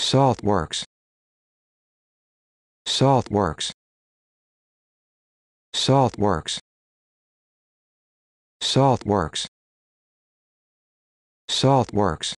Salt works. Salt works. Salt works. Salt works. Salt works.